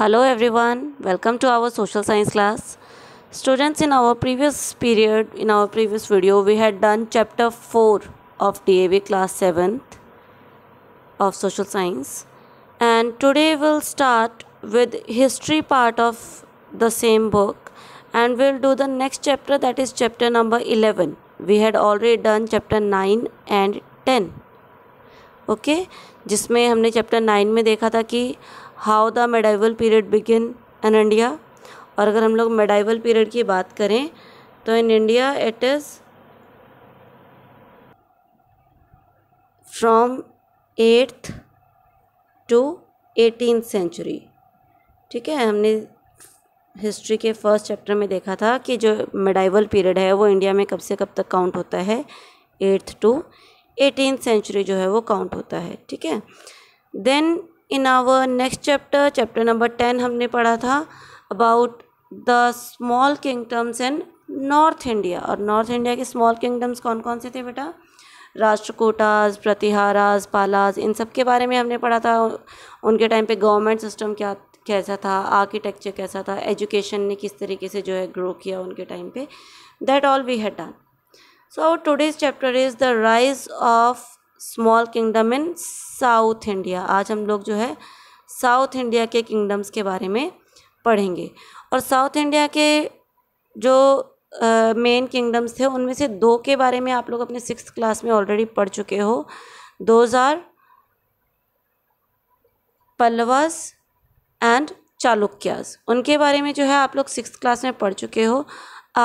Hello everyone welcome to our social science class students in our previous period in our previous video we had done chapter four of DAV class seventh of social science and today will start with history part of the same book and will do the next chapter that is chapter number eleven we had already done chapter nine and ten okay जिसमें हमने chapter nine में देखा था कि how the medieval period begin in India और अगर हम लोग मेडाइवल पीरियड की बात करें तो in India it is from eighth to eighteen century ठीक है हमने हिस्ट्री के फर्स्ट चैप्टर में देखा था कि जो मेडाइवल पीरियड है वो इंडिया में कब से कब तक काउंट होता है एट्थ टू एटीन सेंचुरी जो है वो काउंट होता है ठीक है then in our next chapter chapter number ten हमने पढ़ा था about the small kingdoms and North India और नॉर्थ इंडिया के स्मॉल किंगडम्स कौन कौन से थे बेटा राष्ट्रकोटाज प्रतिहाराज पालाज इन सब के बारे में हमने पढ़ा था उनके टाइम पे गवर्नमेंट सिस्टम क्या कैसा था आर्किटेक्चर कैसा था एजुकेशन ने किस तरीके से जो है ग्रो किया उनके टाइम पे that all we had done so today's chapter is the rise of small kingdom in south India आज हम लोग जो है साउथ इंडिया के किंगडम्स के बारे में पढ़ेंगे और साउथ इंडिया के जो मेन uh, किंगडम्स थे उनमें से दो के बारे में आप लोग अपने सिक्स क्लास में ऑलरेडी पढ़ चुके हो दो हज़ार पल्लवास एंड चालुक्यास उनके बारे में जो है आप लोग सिक्स क्लास में पढ़ चुके हो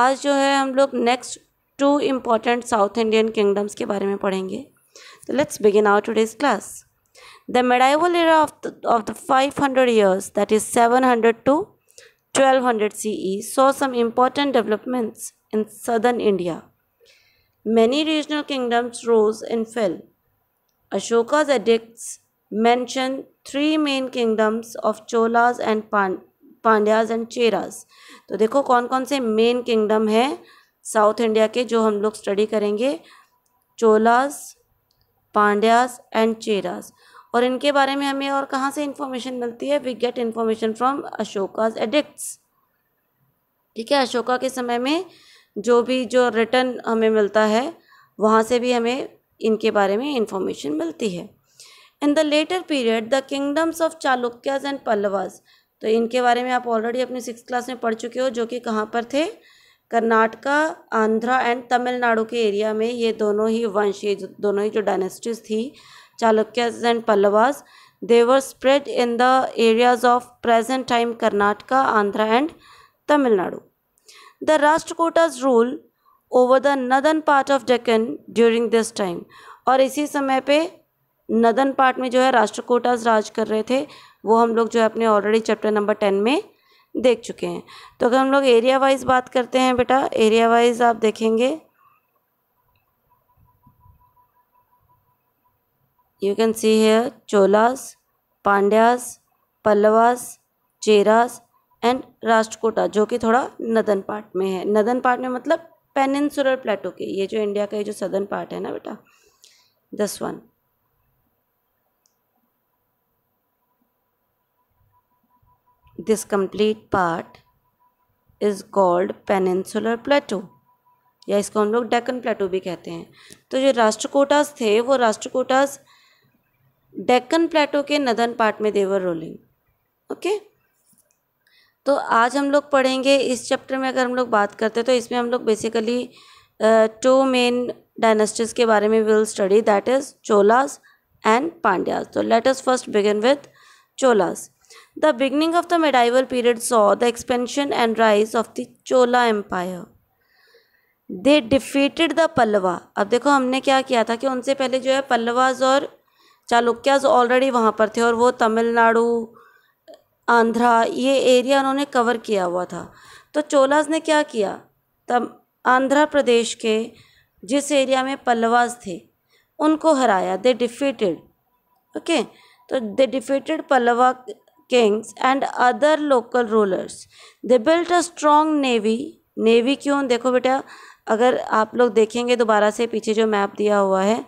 आज जो है हम लोग next two important South Indian kingdoms के बारे में पढ़ेंगे So let's begin our today's class. The medieval era of the, of the 500 years, that is 700 to 1200 CE, saw some important developments in southern India. Many regional kingdoms rose and fell. Ashoka's edicts mention three main kingdoms of Cholas and Pan Pandyas and Cheras तो देखो कौन कौन से main kingdom है South India के जो हम लोग स्टडी करेंगे चोलास पांड्यास एंड चेरास और इनके बारे में हमें और कहाँ से इन्फॉर्मेशन मिलती है we get information from Ashoka's edicts ठीक है अशोका के समय में जो भी जो रिटर्न हमें मिलता है वहाँ से भी हमें इनके बारे में इन्फॉर्मेशन मिलती है in the later period the kingdoms of Chalukyas and Pallavas तो इनके बारे में आप ऑलरेडी अपनी सिक्स क्लास में पढ़ चुके हो जो कि कहाँ पर थे कर्नाटका आंध्रा एंड तमिलनाडु के एरिया में ये दोनों ही वंश ये दोनों ही जो डायनेस्टीज थी Chalukyas and Pallavas they were spread in the areas of present time Karnataka Andhra and Tamil Nadu the Rashtrakutas rule over the northern part of Deccan during this time और इसी समय पे नदन पार्ट में जो है राष्ट्रकोटाज राज कर रहे थे वो हम लोग जो है अपने ऑलरेडी चैप्टर नंबर टेन में देख चुके हैं तो अगर हम लोग एरिया वाइज बात करते हैं बेटा एरिया वाइज आप देखेंगे you can see here Cholas Pandyas Pallavas Cheras and Rashtrakuta जो कि थोड़ा नदन पार्ट में है नदन पार्ट में मतलब पेनिनसुलर प्लेटो के ये जो इंडिया का ये जो सदन पार्ट है ना बेटा this one This complete part is called peninsular plateau. या इसको हम लोग डेकन प्लेटो भी कहते हैं तो जो राष्ट्रकोटास थे वो राष्ट्रकोटास डेक्कन प्लेटो के नदन पार्ट में देवर रोलिंग ओके तो आज हम लोग पढ़ेंगे इस चैप्टर में अगर हम लोग बात करते हैं तो इसमें हम लोग बेसिकली टू मेन डायनेस्टीज के बारे में will study that is Cholas and Pandyas तो let us first begin with Cholas The beginning of the medieval period saw the expansion and rise of the Chola Empire. They defeated the Pallava अब देखो हमने क्या किया था कि उनसे पहले जो है पल्लवाज और चालुक्याज ऑलरेडी वहाँ पर थे और वो तमिलनाडु आंध्रा ये एरिया उन्होंने कवर किया हुआ था तो चोलाज ने क्या किया तब आंध्र प्रदेश के जिस एरिया में पल्लवाज थे उनको हराया दे डिफीटेड ओके तो they defeated Pallava kings and other local rulers. They built a strong navy. Navy क्यों देखो बेटा अगर आप लोग देखेंगे दोबारा से पीछे जो मैप दिया हुआ है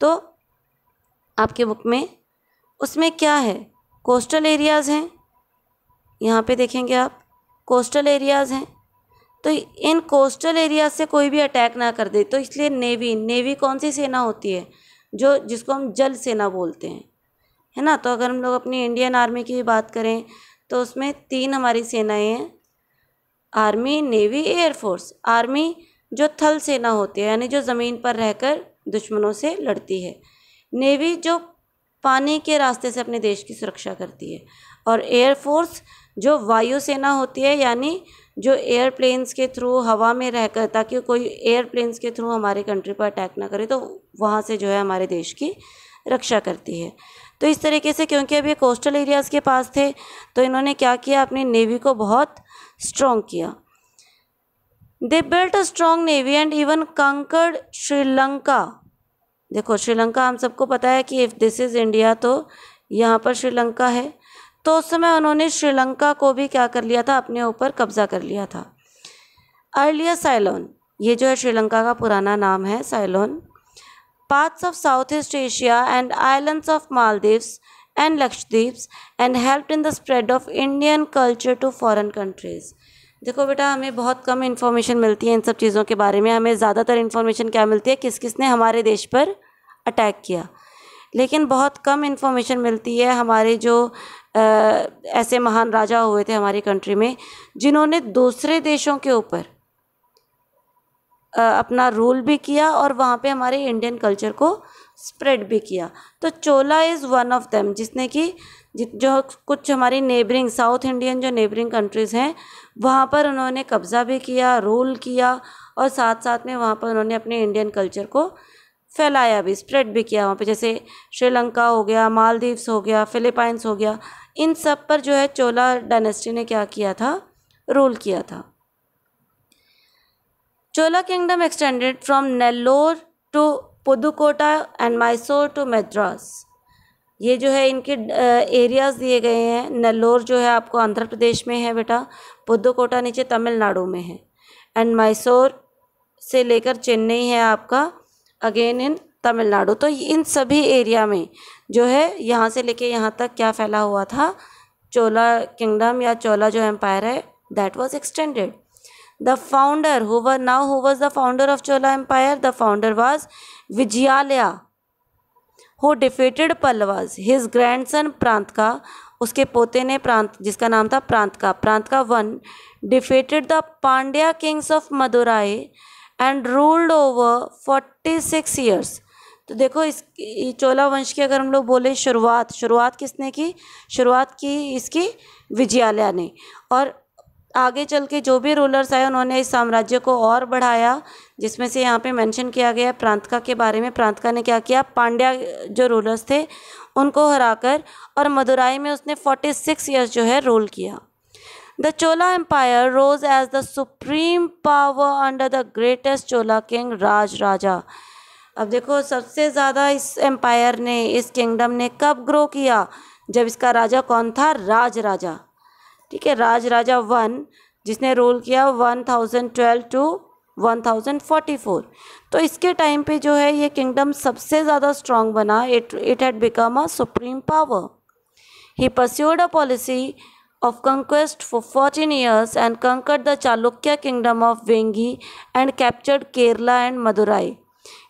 तो आपके बुक में उसमें क्या है कोस्टल एरियाज़ हैं यहाँ pe देखेंगे आप कोस्टल एरियाज़ हैं तो इन कोस्टल एरियाज से कोई भी अटैक ना कर दे तो इसलिए नेवी नेवी कौन सी सेना होती है जो जिसको हम जल सेना बोलते हैं है ना तो अगर हम लोग अपनी इंडियन आर्मी की बात करें तो उसमें तीन हमारी सेनाएं हैं आर्मी नेवी एयरफोर्स आर्मी जो थल सेना होती है यानी जो ज़मीन पर रहकर दुश्मनों से लड़ती है नेवी जो पानी के रास्ते से अपने देश की सुरक्षा करती है और एयरफोर्स जो वायुसेना होती है यानी जो एयरप्लेन्स के थ्रू हवा में रहकर ताकि कोई एयरप्लेन्स के थ्रू हमारे कंट्री पर अटैक ना करे तो वहाँ से जो है हमारे देश की रक्षा करती है तो इस तरीके से क्योंकि अब ये कोस्टल एरियाज़ के पास थे तो इन्होंने क्या किया अपनी नेवी को बहुत स्ट्रॉन्ग किया they built a strong navy and even conquered Sri Lanka देखो श्रीलंका हम सबको पता है कि इफ़ दिस इज़ इंडिया तो यहाँ पर श्रीलंका है तो उस समय उन्होंने श्रीलंका को भी क्या कर लिया था अपने ऊपर कब्जा कर लिया था अर्लिया साइलोन ये जो है श्रीलंका का पुराना नाम है साइलोन parts of Southeast Asia and islands of Maldives and Lakshadweeps and helped in the spread of Indian culture to foreign countries. देखो बेटा हमें बहुत कम इन्फॉर्मेशन मिलती है इन सब चीज़ों के बारे में हमें ज़्यादातर इन्फॉर्मेशन क्या मिलती है किस किस ने हमारे देश पर अटैक किया लेकिन बहुत कम इन्फॉर्मेशन मिलती है हमारे जो आ, ऐसे महान राजा हुए थे हमारी कंट्री में जिन्होंने दूसरे देशों के ऊपर अपना रूल भी किया और वहाँ पे हमारे इंडियन कल्चर को स्प्रेड भी किया तो Chola is one of them जिसने कि जो कुछ हमारी नेबरिंग साउथ इंडियन जो नेबरिंग कंट्रीज़ हैं वहाँ पर उन्होंने कब्ज़ा भी किया रूल किया और साथ साथ में वहाँ पर उन्होंने अपने इंडियन कल्चर को फैलाया भी स्प्रेड भी किया वहाँ पर जैसे श्रीलंका हो गया मालदीव्स हो गया फिलिपाइंस हो गया इन सब पर जो है चोला डायनेस्टी ने क्या किया था रूल किया था Chola kingdom extended from Nellore to Pudukkottai and Mysore to Madras ये जो है इनके एरियाज़ दिए गए हैं नल्लोर जो है आपको आंध्र प्रदेश में है बेटा पुदुकोटा नीचे तमिलनाडु में है एंड मैसोर से लेकर चेन्नई है आपका अगेन इन तमिलनाडु तो इन सभी एरिया में जो है यहाँ से लेके यहाँ तक क्या फैला हुआ था चोला किंगडम या चोला जो एम्पायर है that was extended The founder, who were now who was the founder of Chola Empire? The founder was Vijayalaya, who defeated Pallavas. His grandson Prantka, उसके पोते ने प्रांत जिसका नाम था Parantaka Parantaka one defeated the Pandya kings of Madurai and ruled over forty six years तो देखो इस चोला वंश की अगर हम लोग बोले शुरुआत शुरुआत किसने की शुरुआत की इसकी विजयालय ने और आगे चल के जो भी रूलर्स आए उन्होंने इस साम्राज्य को और बढ़ाया जिसमें से यहाँ पे मेंशन किया गया है प्रांतका के बारे में प्रांतका ने क्या किया पांड्या जो रूलर्स थे उनको हराकर और मदुराई में उसने फोर्टी सिक्स ईयर्स जो है रूल किया the Chola empire rose as the supreme power under the greatest Chola king Raja Raja अब देखो सबसे ज़्यादा इस एम्पायर ने इस किंगडम ने कब ग्रो किया जब इसका राजा कौन था राज राजा ठीक है राज राजा वन जिसने रूल किया one thousand twelve to one thousand forty four तो इसके टाइम पे जो है ये किंगडम सबसे ज़्यादा स्ट्रांग बना it it had become a supreme power he pursued a policy of conquest for fourteen years and conquered the Chalukya kingdom of Vengi and captured Kerala and Madurai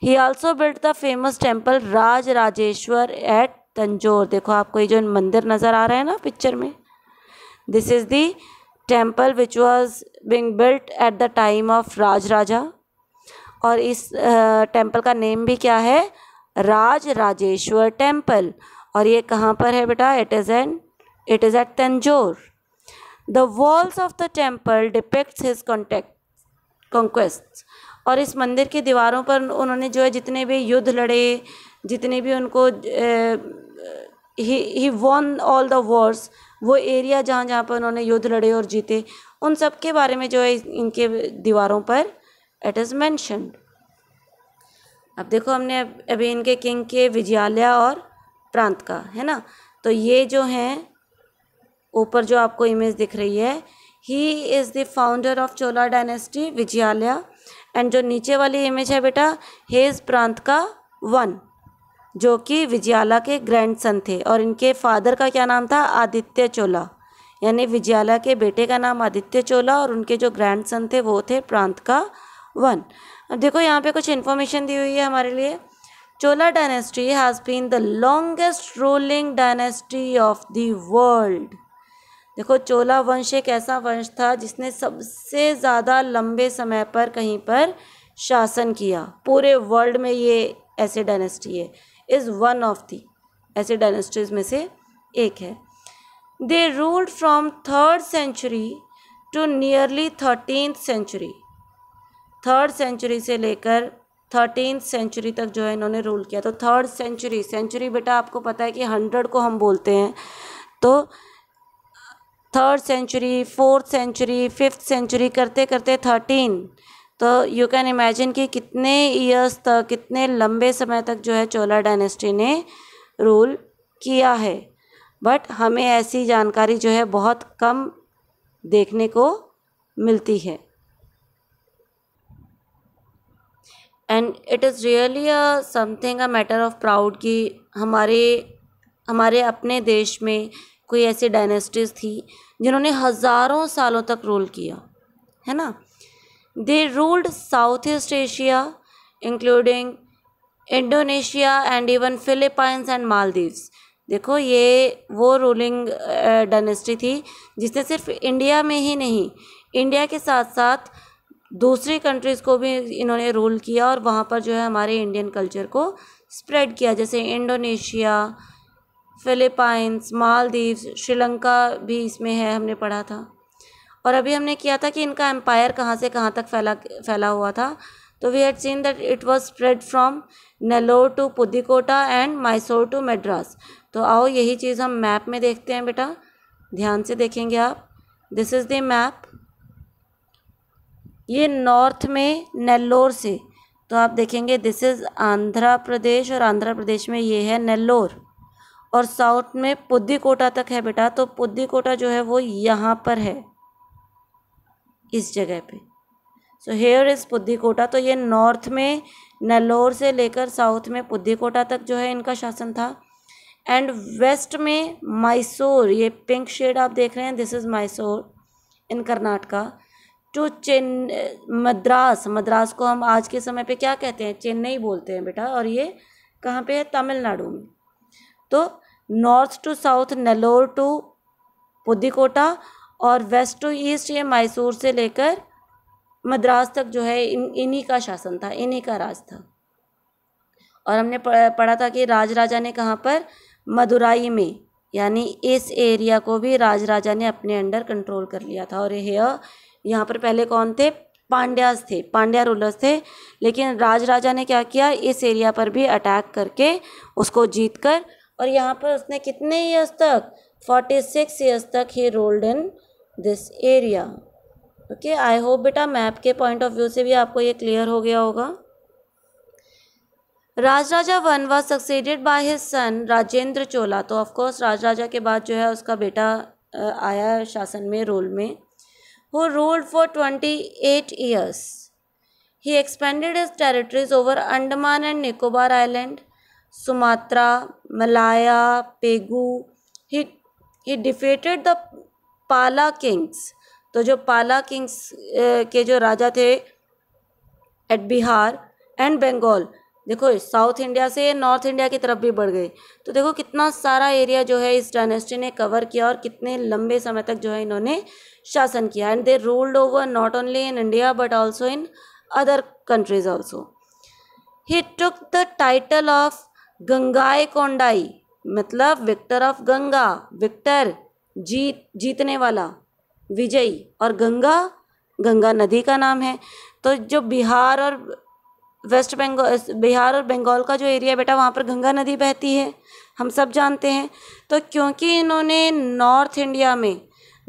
he also built the famous temple Raj Rajeshwar at Tanjore देखो आपको ये जो मंदिर नज़र आ रहा है ना picture में this is the temple which was being built at the time of Raj Raja और इस टेम्पल का नेम भी क्या है राज राजेश्वर टेम्पल और ये कहाँ पर है बेटा it is an it is at Tanjore the walls of the temple depicts his contact conquest और इस मंदिर की दीवारों पर उन्होंने जो है जितने भी युद्ध लड़े जितने भी उनको he won all the wars वो एरिया जहाँ जहाँ पर उन्होंने युद्ध लड़े और जीते उन सब के बारे में जो है इनके दीवारों पर इट इज़ मैंशनड अब देखो हमने अभी इनके किंग के विजयालय और प्रांत का है ना तो ये जो हैं ऊपर जो आपको इमेज दिख रही है he is the founder of Chola dynasty Vijayalaya and जो नीचे वाली इमेज है बेटा हेज प्रांत का वन जो कि विजयाला के ग्रैंडसन थे और इनके फादर का क्या नाम था आदित्य चोला यानी विजयाला के बेटे का नाम आदित्य चोला और उनके जो ग्रैंडसन थे वो थे प्रांत का वन अब देखो यहाँ पे कुछ इन्फॉर्मेशन दी हुई है हमारे लिए Chola dynasty has been the longest ruling dynasty of the world देखो चोला वंश एक ऐसा वंश था जिसने सबसे ज़्यादा लंबे समय पर कहीं पर शासन किया पूरे वर्ल्ड में ये ऐसे डायनेस्टी है इज़ वन ऑफ दी ऐसे डायनेस्टीज़ में से एक है they ruled from third century to nearly thirteen century third century से लेकर थर्टीन सेंचुरी तक जो है इन्होंने रूल किया तो थर्ड सेंचुरी सेंचुरी बेटा आपको पता है कि हंड्रेड को हम बोलते हैं तो third century fourth century fifth century करते करते थर्टीन तो यू कैन इमेजिन कि कितने ईयर्स तक कितने लंबे समय तक जो है चोला डायनेस्टी ने रूल किया है बट हमें ऐसी जानकारी जो है बहुत कम देखने को मिलती है and it is really a something a matter of proud कि हमारे हमारे अपने देश में कोई ऐसी डायनेस्टीज़ थी जिन्होंने हज़ारों सालों तक रूल किया है ना They ruled Southeast Asia, including Indonesia and even Philippines and Maldives देखो ये वो रूलिंग डायनेस्टी थी जिसने सिर्फ इंडिया में ही नहीं इंडिया के साथ साथ दूसरी कंट्रीज़ को भी इन्होंने रूल किया और वहाँ पर जो है हमारे इंडियन कल्चर को स्प्रेड किया जैसे इंडोनेशिया फ़िलिपाइंस मालदीव्स श्रीलंका भी इसमें है हमने पढ़ा था और अभी हमने किया था कि इनका एम्पायर कहाँ से कहाँ तक फैला फैला हुआ था तो we had seen that it was spread from Nellore to Pudukkottai and Mysore to Madras तो आओ यही चीज़ हम मैप में देखते हैं बेटा ध्यान से देखेंगे आप दिस इज़ द मैप ये नॉर्थ में नेल्लोर से तो आप देखेंगे दिस इज़ आंध्र प्रदेश और आंध्र प्रदेश में ये है नेल्लोर और साउथ में पुद्धिकोटा तक है बेटा तो पुद्धिकोटा जो है वो यहाँ पर है इस जगह पे सो हेयर इज़ पुद्धिकोटा तो ये नॉर्थ में नल्लोर से लेकर साउथ में पुद्धिकोटा तक जो है इनका शासन था एंड वेस्ट में मैसूर ये पिंक शेड आप देख रहे हैं this is Mysore in Karnataka to चेन मद्रास मद्रास को हम आज के समय पे क्या कहते हैं चेन्नई बोलते हैं बेटा और ये कहाँ पे है तमिलनाडु में तो north to south Nellore to Pudukkottai और वेस्ट टू ईस्ट ये मैसूर से लेकर मद्रास तक जो है इन इन्हीं का शासन था इन्हीं का राज था और हमने पढ़ा था कि राज राजा ने कहाँ पर मदुराई में यानी इस एरिया को भी राज राजा ने अपने अंडर कंट्रोल कर लिया था और यह यहाँ पर पहले कौन थे पांड्यास थे पांड्या रूलर्स थे लेकिन राज राजा ने क्या किया इस एरिया पर भी अटैक करके उसको जीत कर और यहाँ पर उसने कितने ईयर्स तक फोर्टी सिक्स ईयर्स तक he ruled in this area okay I hope बेटा मैप के पॉइंट ऑफ व्यू से भी आपको ये क्लियर हो गया होगा Rajaraja one was succeeded by his son Rajendra Chola तो ऑफकोर्स राजराजा के बाद जो है उसका बेटा आया शासन में रोल में ruled for twenty eight years he expanded his territories over Andaman and Nicobar island Sumatra Malaya Pegu he he defeated the Pala kings तो जो पाला किंग्स के जो राजा थे एट बिहार एंड बंगाल देखो साउथ इंडिया से नॉर्थ इंडिया की तरफ भी बढ़ गए तो देखो कितना सारा एरिया जो है इस डायनेस्टी ने कवर किया और कितने लंबे समय तक जो है इन्होंने शासन किया and they ruled over not only in India but also in other countries also he took the title of Gangai Kondai मतलब विक्टर ऑफ गंगा विक्टर जीत जीतने वाला विजयी और गंगा गंगा नदी का नाम है तो जो बिहार और वेस्ट बंगाल बिहार और बंगाल का जो एरिया बेटा वहाँ पर गंगा नदी बहती है हम सब जानते हैं तो क्योंकि इन्होंने नॉर्थ इंडिया में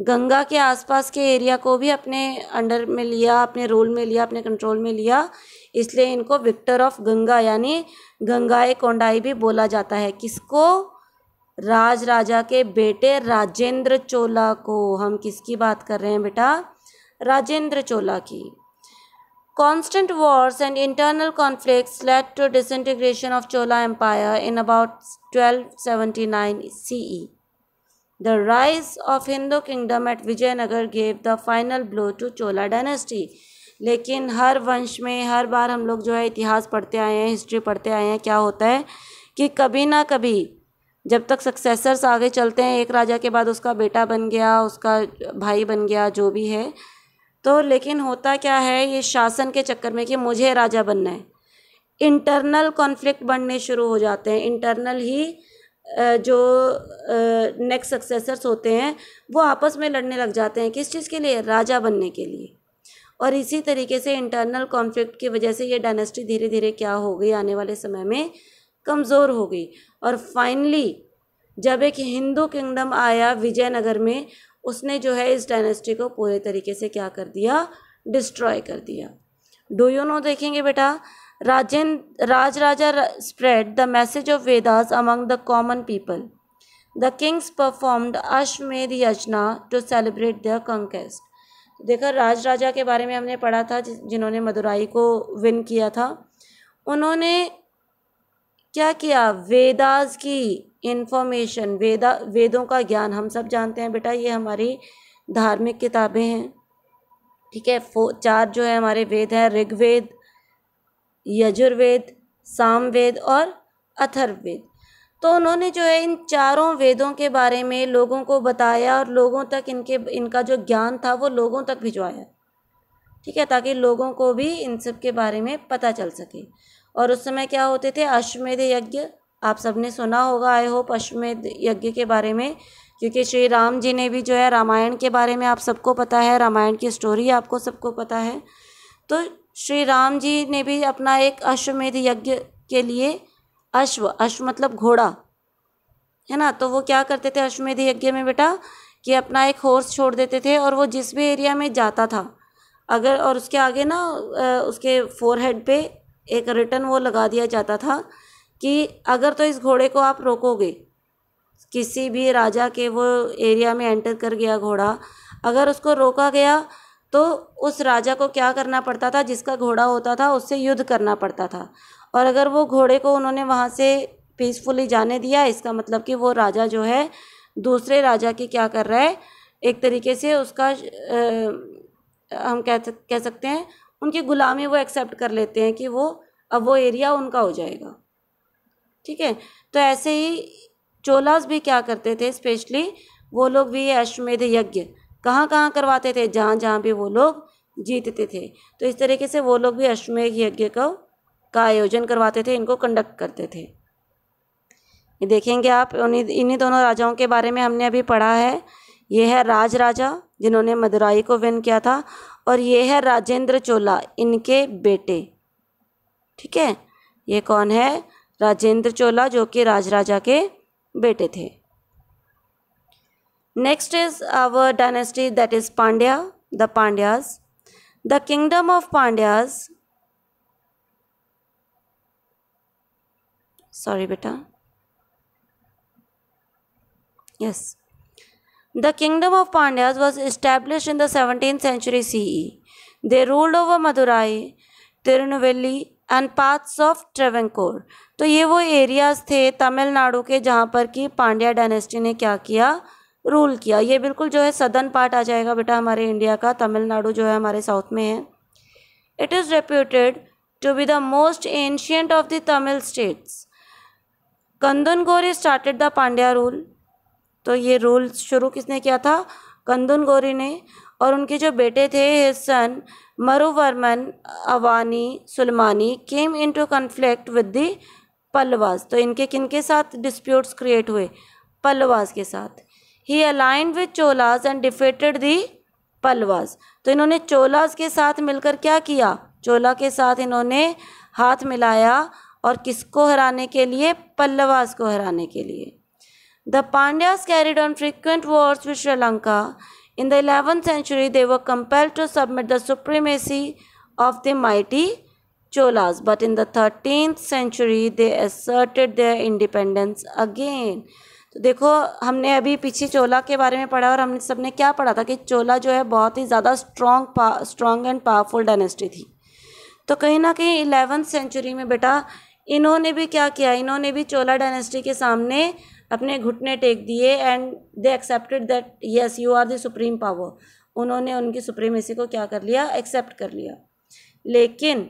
गंगा के आसपास के एरिया को भी अपने अंडर में लिया अपने रोल में लिया अपने कंट्रोल में लिया इसलिए इनको विक्टर ऑफ गंगा यानी गंगाए कोंडाई भी बोला जाता है किसको राज राजा के बेटे राजेंद्र चोला को हम किसकी बात कर रहे हैं बेटा राजेंद्र चोला की constant wars and internal conflicts led to disintegration of Chola empire in about twelve seventy nine C E the rise of Hindu kingdom at Vijayanagar gave the final blow to Chola dynasty लेकिन हर वंश में हर बार हम लोग जो है इतिहास पढ़ते आए हैं हिस्ट्री पढ़ते आए हैं क्या होता है कि कभी ना कभी जब तक सक्सेसर्स आगे चलते हैं एक राजा के बाद उसका बेटा बन गया उसका भाई बन गया जो भी है तो लेकिन होता क्या है ये शासन के चक्कर में कि मुझे राजा बनना है इंटरनल कॉन्फ्लिक्ट बढ़ने शुरू हो जाते हैं इंटरनल ही जो नेक्स्ट सक्सेसर्स होते हैं वो आपस में लड़ने लग जाते हैं किस चीज़ के लिए राजा बनने के लिए और इसी तरीके से इंटरनल कॉन्फ्लिक्ट की वजह से ये डायनेस्टी धीरे धीरे क्या हो गई आने वाले समय में कमज़ोर हो गई और फाइनली जब एक हिंदू किंगडम आया विजयनगर में उसने जो है इस डायनेस्टी को पूरे तरीके से क्या कर दिया डिस्ट्रॉय कर दिया डू यू नो देखेंगे बेटा Rajendra Raj Raja spread the message of Vedas among the common people the kings performed Ashwamedha yajna to celebrate the कंकेस्ट देखा राज राजा के बारे में हमने पढ़ा था जिन्होंने मदुराई को विन किया था उन्होंने क्या किया वेदास की इन्फॉर्मेशन वेदा वेदों का ज्ञान हम सब जानते हैं बेटा ये हमारी धार्मिक किताबें हैं ठीक है फो चार जो है हमारे वेद हैं ऋग्वेद यजुर्वेद सामवेद और अथर्ववेद तो उन्होंने जो है इन चारों वेदों के बारे में लोगों को बताया और लोगों तक इनके इनका जो ज्ञान था वो लोगों तक भिजवाया ठीक है ताकि लोगों को भी इन सब के बारे में पता चल सके और उस समय क्या होते थे अश्वमेध यज्ञ आप सबने सुना होगा आई होप अश्वमेध यज्ञ के बारे में क्योंकि श्री राम जी ने भी जो है रामायण के बारे में आप सबको पता है रामायण की स्टोरी आपको सबको पता है तो श्री राम जी ने भी अपना एक अश्वमेध यज्ञ के लिए अश्व अश्व मतलब घोड़ा है ना तो वो क्या करते थे अश्वमेध यज्ञ में बेटा कि अपना एक हॉर्स छोड़ देते थे और वो जिस भी एरिया में जाता था अगर और उसके आगे ना उसके फोरहेड पे एक रिटर्न वो लगा दिया जाता था कि अगर तो इस घोड़े को आप रोकोगे किसी भी राजा के वो एरिया में एंटर कर गया घोड़ा अगर उसको रोका गया तो उस राजा को क्या करना पड़ता था जिसका घोड़ा होता था उससे युद्ध करना पड़ता था और अगर वो घोड़े को उन्होंने वहाँ से पीसफुली जाने दिया इसका मतलब कि वो राजा जो है दूसरे राजा की क्या कर रहा है एक तरीके से उसका आ, हम कह कह सकते हैं उनकी गुलामी वो एक्सेप्ट कर लेते हैं कि वो अब वो एरिया उनका हो जाएगा ठीक है तो ऐसे ही चोलास भी क्या करते थे स्पेशली वो लोग भी ये अश्वमेध यज्ञ कहाँ कहाँ करवाते थे जहाँ जहाँ भी वो लोग जीतते थे तो इस तरीके से वो लोग भी अश्वमेघ यज्ञ को का आयोजन करवाते थे इनको कंडक्ट करते थे ये देखेंगे आप इन्हीं दोनों राजाओं के बारे में हमने अभी पढ़ा है ये है राज राजा जिन्होंने मदुराई को विन किया था और ये है राजेंद्र चोला इनके बेटे ठीक है ये कौन है राजेंद्र चोला जो कि राज राजा के बेटे थे next is our dynasty that is Pandya the Pandyas the kingdom of Pandyas sorry बेटा yes the kingdom of Pandyas was establish in the seventeen century C E they ruled over Madurai Tirunelveli and parts of Travancore तो ये वो एरियाज थे तमिलनाडु के जहाँ पर कि पांड्या डायनेस्टी ने क्या किया रूल किया ये बिल्कुल जो है सदर्न पार्ट आ जाएगा बेटा हमारे इंडिया का तमिलनाडु जो है हमारे साउथ में है it is reputed to be the most ancient of the Tamil states Kandan Gauri started the Pandya rule तो ये रूल शुरू किसने किया था कंदन गौरी ने और उनके जो बेटे थे son Maravarman Avani Sulamani came into conflict with the Pallavas तो इनके किन के साथ डिस्प्यूट्स क्रिएट हुए पल्लवास के साथ he align with Cholas and defeated the Pallavas तो इन्होंने चोलास के साथ मिलकर क्या किया चोला के साथ इन्होंने हाथ मिलाया और किसको हराने के लिए पल्लवास को हराने के लिए the Pandyas carried on frequent wars with Sri Lanka in the eleven century they were compelled to submit the supremacy of the mighty Cholas but in thirteen century they asserted asserted independence again तो देखो हमने अभी पीछे चोला के बारे में पढ़ा और हमने सबने क्या पढ़ा था कि चोला जो है बहुत ही ज़्यादा strong strong and powerful dynasty थी तो कहीं ना कहीं इलेवेंथ सेंचुरी में बेटा इन्होंने भी क्या किया इन्होंने भी चोला डायनेस्टी के सामने अपने घुटने टेक दिए and they accepted that yes you are the supreme power उन्होंने उनकी सुप्रीमेसी को क्या कर लिया एक्सेप्ट कर लिया लेकिन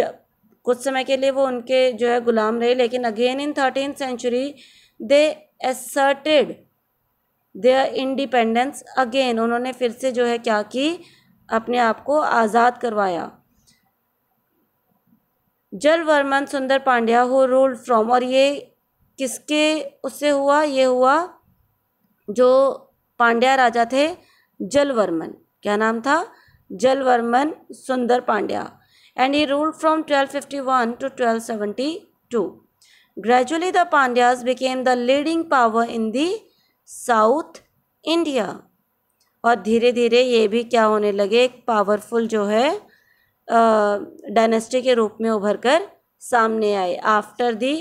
जब कुछ समय के लिए वो उनके जो है गुलाम रहे लेकिन again in thirteen century they asserted their independence again उन्होंने फिर से जो है क्या की अपने आप को आज़ाद करवाया जल वर्मन सुंदर पांड्या हो रोल फ्रॉम और ये किसके उससे हुआ ये हुआ जो पांड्या राजा थे जलवर्मन क्या नाम था Jalavarman Sundar Pandya and he rule from 1251 to twelve seventy two gradually the Pandyas became the leading power in the south India और धीरे धीरे ये भी क्या होने लगे एक पावरफुल जो है डायनेस्टी के रूप में उभर कर सामने आए after the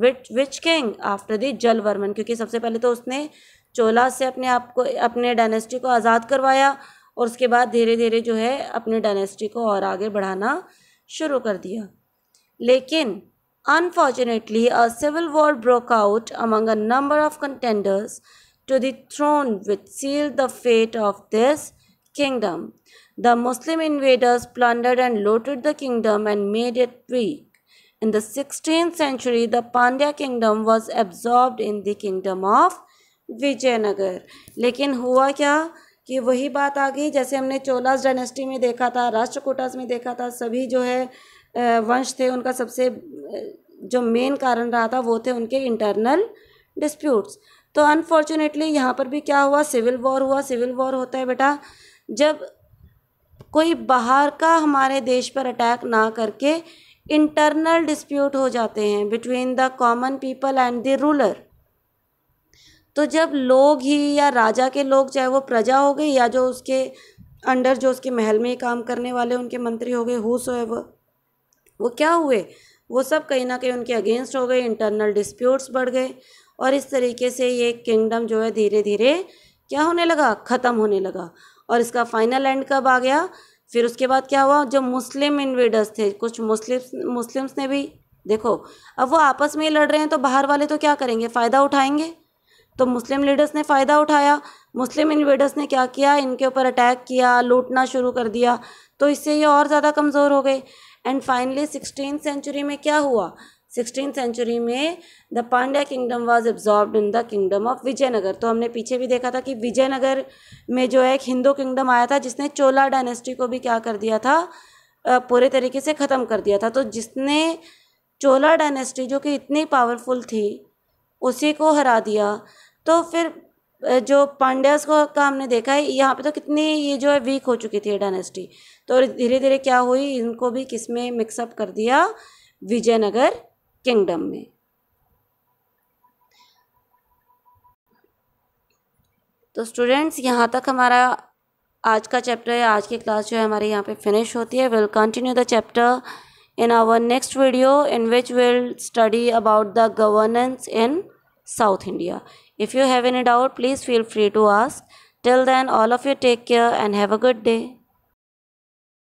which which king after the Jalavarman क्योंकि सबसे पहले तो उसने चोला से अपने आप को अपने डायनेस्टी को आज़ाद करवाया और उसके बाद धीरे धीरे जो है अपने डायनेस्टी को और आगे बढ़ाना शुरू कर दिया लेकिन unfortunately a civil war broke out among a number of contenders to the throne which seal the fate of this kingdom The Muslim invaders plundered and looted the kingdom and made it weak. In the 16th century, the Pandya kingdom was absorbed in the kingdom of Vijayanagar लेकिन हुआ क्या कि वही बात आ गई जैसे हमने Cholas dynasty में देखा था राष्ट्रकूटास में देखा था सभी जो है वंश थे उनका सबसे जो मेन कारण रहा था वो थे उनके इंटरनल डिस्प्यूट्स तो अनफॉर्चुनेटली यहाँ पर भी क्या हुआ सिविल वॉर हुआ सिविल वॉर होता है बेटा जब कोई बाहर का हमारे देश पर अटैक ना करके इंटरनल डिस्प्यूट हो जाते हैं between the common people and the ruler तो जब लोग ही या राजा के लोग चाहे वो प्रजा हो गई या जो उसके अंडर जो उसके महल में काम करने वाले उनके मंत्री हो गए हु सो वो क्या हुए वो सब कहीं ना कहीं उनके अगेंस्ट हो गए इंटरनल डिस्प्यूट्स बढ़ गए और इस तरीके से ये किंगडम जो है धीरे धीरे क्या होने लगा ख़त्म होने लगा और इसका फाइनल एंड कब आ गया फिर उसके बाद क्या हुआ जब मुस्लिम इन्वेडर्स थे कुछ मुस्लिम मुस्लिम्स ने भी देखो अब वो आपस में ही लड़ रहे हैं तो बाहर वाले तो क्या करेंगे फ़ायदा उठाएंगे तो मुस्लिम लीडर्स ने फ़ायदा उठाया मुस्लिम इन्वेडर्स ने क्या किया इनके ऊपर अटैक किया लूटना शुरू कर दिया तो इससे ये और ज़्यादा कमज़ोर हो गए एंड फाइनली सिक्सटीन सेंचुरी में क्या हुआ सिक्सटीन सेंचुरी में the Pandya kingdom was absorb in the kingdom of Vijayanagar तो हमने पीछे भी देखा था कि विजयनगर में जो है एक हिंदू किंगडम आया था जिसने चोला डायनेस्टी को भी क्या कर दिया था पूरे तरीके से ख़त्म कर दिया था तो जिसने चोला डायनेस्टी जो कि इतनी पावरफुल थी उसी को हरा दिया तो फिर जो पांड्यास को का हमने देखा है यहाँ पे तो कितनी ये जो है वीक हो चुकी थी डायनेस्टी तो धीरे धीरे क्या हुई इनको भी किस में मिक्सअप कर दिया विजयनगर किंगडम में तो स्टूडेंट्स यहाँ तक हमारा आज का चैप्टर आज की क्लास जो है हमारे यहाँ पे फिनिश होती है will continue the chapter in our next video in which will study about the governance in south India if you have any doubt please feel free to ask till then all of you take care and have a good day